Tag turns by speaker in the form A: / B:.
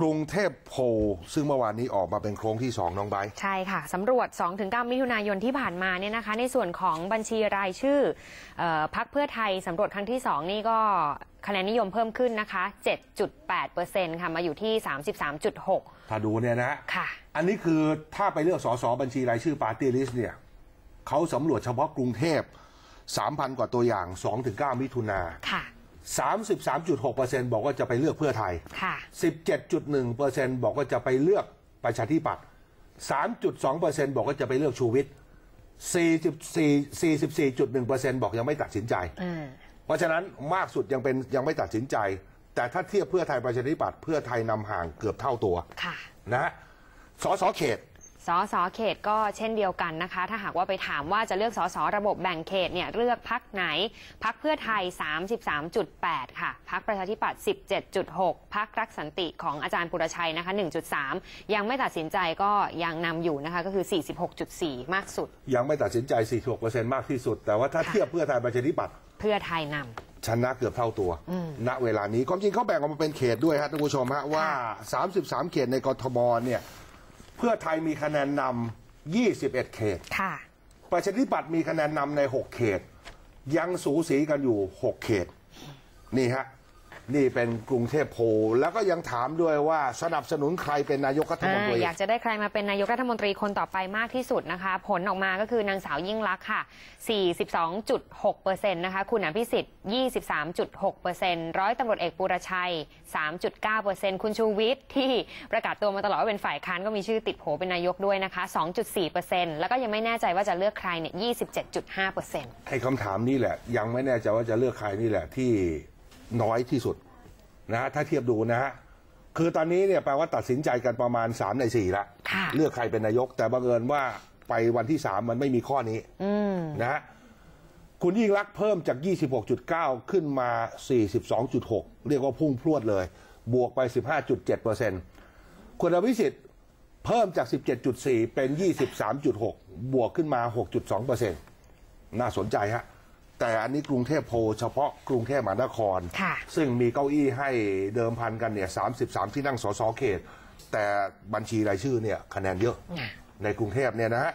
A: กรุงเทพโพซึ่งเมื่อวานนี้ออกมาเป็นโครงที่ 2 น้องไบใ
B: ช่ค่ะสำรวจ2-9มิถุนายนที่ผ่านมาเนี่ยนะคะในส่วนของบัญชีรายชื่ออพักเพื่อไทยสำรวจครั้งที่ 2 นี่ก็ คะแนนนิยมเพิ่มขึ้นนะคะ7.8%ค่ะมาอยู่ที่ 33.6
A: ถ้าดูเนี่ยนะค่ะ อันนี้คือถ้าไปเลือกสอสอบัญชีรายชื่อปาร์ตี้ลิสต์เนี่ยเขาสำรวจเฉพาะกรุงเทพ3,000 กว่าตัวอย่าง 2-9 มิถุนาค่ะ33.6%บอกว่าจะไปเลือกเพื่อไทย17.1%บอกว่าจะไปเลือก ประชาธิปัตย์3.2%บอกว่าจะไปเลือกชูวิทย์44.1%บอก ยังไม่ตัดสินใจ เพราะฉะนั้นมากสุดยังเป็นยังไม่ตัดสินใจ แต่ถ้าเทียบเพื่อไทยประชาธิปัตย์เพื่อไทยนำห่างเกือบเท่าตัวะนะฮะสสเขต
B: สสเขตก็เช่นเดียวกันนะคะ ถ้าหากว่าไปถามว่าจะเลือกสสระบบแบ่งเขตเนี่ยเลือกพักไหน พักเพื่อไทย 33.8 ค่ะพักประชาธิปัตย์17.6 พักรักสันติของอาจารย์ปุรชัยนะคะ 1.3 ยังไม่ตัดสินใจก็ยังนำอยู่นะคะก็คือ 46.4 มากสุด
A: ยังไม่ตัดสินใจ 46%มากที่สุด แต่ว่าถ้าเทียบเพื่อไทยประชาธิปัตย์เพื่อไทยนำชนะเกือบเท่าตัว ณเวลานี้ความจริงเขาแบ่งออกมาเป็นเขตด้วยครับท่านผู้ชมฮะว่า 33 เขตในกรทมเนี่ยเพื่อไทยมีคะแนนนำ 21 เขตค่ะ ประชาธิปัตย์มีคะแนนนำใน 6 เขต ยังสูสีกันอยู่ 6 เขต นี่ฮะนี่เป็นกรุงเทพโพลแล้วก็ยังถามด้วยว่าสนับสนุนใครเป็นนายกรัฐมนตรี อยาก
B: จะได้ใครมาเป็นนายกรัฐมนตรีคนต่อไปมากที่สุดนะคะ ผลออกมาก็คือนางสาวยิ่งลักษณ์ค่ะ 42.6 นะคะคุณอภิสิทธิ์ 23.6 ร้อยตำรวจเอกปุรชัย 3.9 คุณชูวิทย์ที่ประกาศตัวมาตลอดว่าเป็นฝ่ายค้านก็มีชื่อติดโผเป็นนายกด้วยนะคะ 2.4 แล้วก็ยังไม่แน่ใจว่าจะเลือกใครเนี่ย 27.5
A: ไอ้คำถามนี่แหละยังไม่แน่ใจว่าจะเลือกใครนี่แหละที่น้อยที่สุดนะฮะถ้าเทียบดูนะฮะคือตอนนี้เนี่ยแปลว่าตัดสินใจกันประมาณสามในสี่ละเลือกใครเป็นนายก แต่บังเอิญว่าไปวันที่สามมันไม่มีข้อนี้นะะคุณยิ่งรักเพิ่มจาก 26.9 ขึ้นมา 42.6 เรียกว่าพุ่งพรวดเลย บวกไป 15.7%คุณอภิสิทธิ์เพิ่มจาก 17.4 เป็น 23.6 บวกขึ้นมา6.2%น่าสนใจฮะแต่อันนี้กรุงเทพโพเฉพาะกรุงเทพมหานคร ซึ่งมีเก้าอี้ให้เดิมพันกันเนี่ยสามสิบสามที่นั่งสสเขต แต่บัญชีรายชื่อเนี่ยคะแนนเยอะ ในกรุงเทพเนี่ยนะฮะ